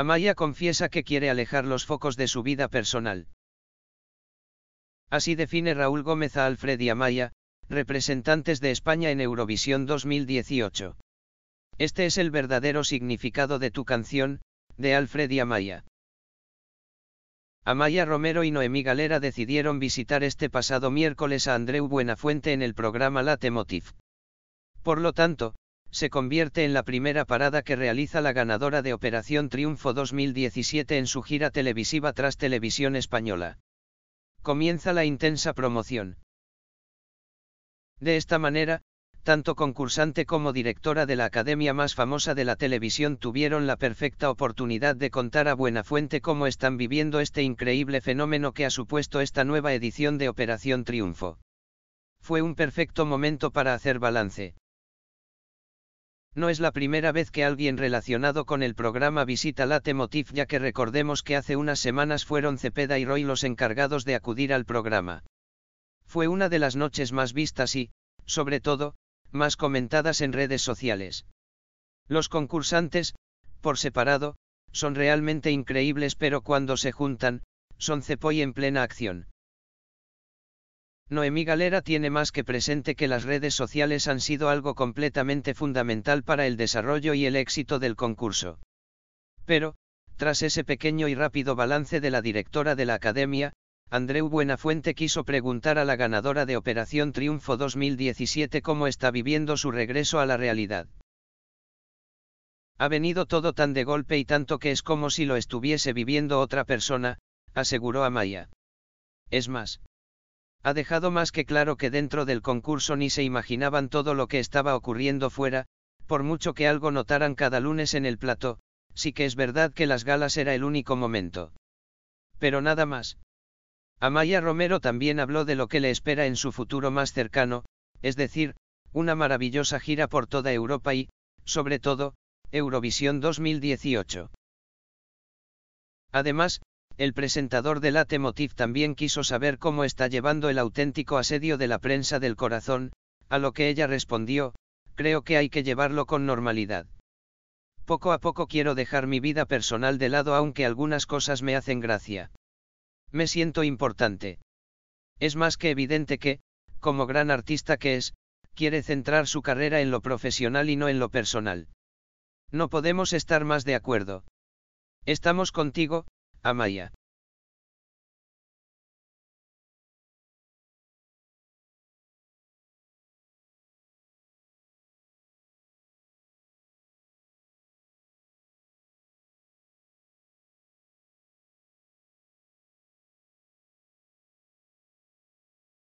Amaya confiesa que quiere alejar los focos de su vida personal. Así define Raúl Gómez a Alfred y Amaya, representantes de España en Eurovisión 2018. Este es el verdadero significado de tu canción, de Alfred y Amaya. Amaya Romero y Noemí Galera decidieron visitar este pasado miércoles a Andreu Buenafuente en el programa La Por lo tanto, se convierte en la primera parada que realiza la ganadora de Operación Triunfo 2017 en su gira televisiva tras Televisión Española. Comienza la intensa promoción. De esta manera, tanto concursante como directora de la academia más famosa de la televisión tuvieron la perfecta oportunidad de contar a Buenafuente cómo están viviendo este increíble fenómeno que ha supuesto esta nueva edición de Operación Triunfo. Fue un perfecto momento para hacer balance. No es la primera vez que alguien relacionado con el programa visita Latemotiv ya que recordemos que hace unas semanas fueron Cepeda y Roy los encargados de acudir al programa. Fue una de las noches más vistas y, sobre todo, más comentadas en redes sociales. Los concursantes, por separado, son realmente increíbles pero cuando se juntan, son Cepoy en plena acción. Noemí Galera tiene más que presente que las redes sociales han sido algo completamente fundamental para el desarrollo y el éxito del concurso. Pero, tras ese pequeño y rápido balance de la directora de la academia, Andreu Buenafuente quiso preguntar a la ganadora de Operación Triunfo 2017 cómo está viviendo su regreso a la realidad. Ha venido todo tan de golpe y tanto que es como si lo estuviese viviendo otra persona, aseguró Amaya. Es más, ha dejado más que claro que dentro del concurso ni se imaginaban todo lo que estaba ocurriendo fuera, por mucho que algo notaran cada lunes en el plató, sí que es verdad que las galas era el único momento. Pero nada más. Amaya Romero también habló de lo que le espera en su futuro más cercano, es decir, una maravillosa gira por toda Europa y, sobre todo, Eurovisión 2018. Además, el presentador de Late Motif también quiso saber cómo está llevando el auténtico asedio de la prensa del corazón, a lo que ella respondió, creo que hay que llevarlo con normalidad. Poco a poco quiero dejar mi vida personal de lado aunque algunas cosas me hacen gracia. Me siento importante. Es más que evidente que, como gran artista que es, quiere centrar su carrera en lo profesional y no en lo personal. No podemos estar más de acuerdo. Estamos contigo, Amaya.